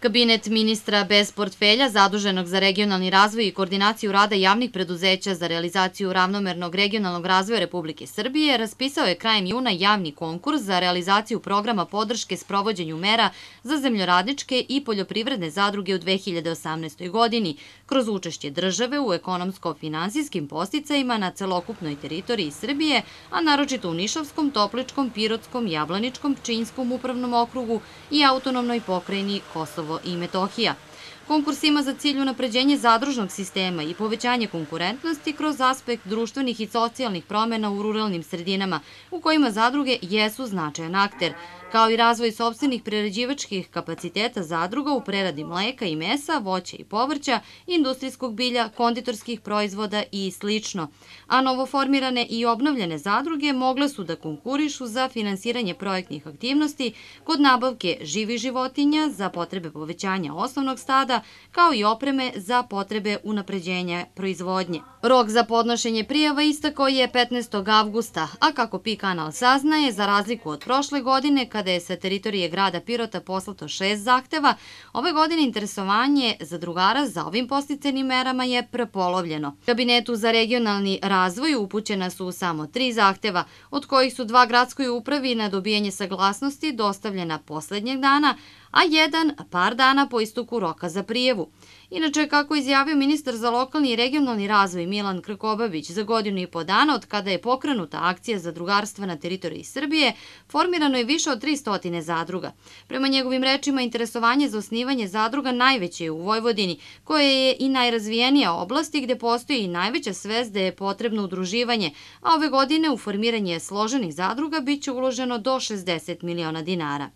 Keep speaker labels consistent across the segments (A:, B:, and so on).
A: Kabinet ministra bez portfelja, zaduženog za regionalni razvoj i koordinaciju rada javnih preduzeća za realizaciju ravnomernog regionalnog razvoja Republike Srbije, raspisao je krajem juna javni konkurs za realizaciju programa podrške s provođenju mera za zemljoradničke i poljoprivredne zadruge u 2018. godini, kroz učešće države u ekonomsko-finansijskim posticajima na celokupnoj teritoriji Srbije, a naročito u Nišavskom, Topličkom, Pirotskom, Jablaničkom, Činskom upravnom okrugu i autonomnoj pokrajini Kosovo Kosovo i Metohija. Konkurs ima za cilj unapređenje zadružnog sistema i povećanje konkurentnosti kroz aspekt društvenih i socijalnih promena u ruralnim sredinama, u kojima zadruge jesu značajan akter, kao i razvoj sobstvenih prerađivačkih kapaciteta zadruga u preradi mleka i mesa, voća i povrća, industrijskog bilja, konditorskih proizvoda i sl. A novoformirane i obnovljene zadruge mogle su da konkurišu za finansiranje projektnih aktivnosti kod nabavke živih životinja za potrebe povećanja osnovnog stada, kao i opreme za potrebe unapređenja proizvodnje. Rok za podnošenje prijava istako je 15. avgusta, a kako Pi kanal saznaje, za razliku od prošle godine, kada je sa teritorije grada Pirota poslato šest zahteva, ove godine interesovanje zadrugara za ovim posticenim merama je prepolovljeno. Kabinetu za regionalni razvoj upućena su samo tri zahteva, od kojih su dva gradskoj upravi na dobijanje saglasnosti dostavljena poslednjeg dana, a jedan par dana po istoku roka za prijevu. Inače, kako izjavio ministar za lokalni i regionalni razvoj Milan Krkobabić, za godinu i po dana od kada je pokrenuta akcija za drugarstva na teritoriji Srbije, formirano je više od 300 zadruga. Prema njegovim rečima, interesovanje za osnivanje zadruga najveće je u Vojvodini, koja je i najrazvijenija oblasti gde postoji i najveća svest da je potrebno udruživanje, a ove godine u formiranje složenih zadruga biće uloženo do 60 miliona dinara.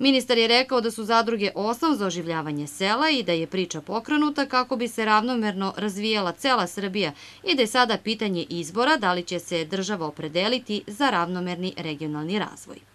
A: Ministar je rekao da su zadruge osnov za oživljavanje sela i da je priča pokrenuta kako bi se ravnomerno razvijala cela Srbija i da je sada pitanje izbora da li će se država opredeliti za ravnomerni regionalni razvoj.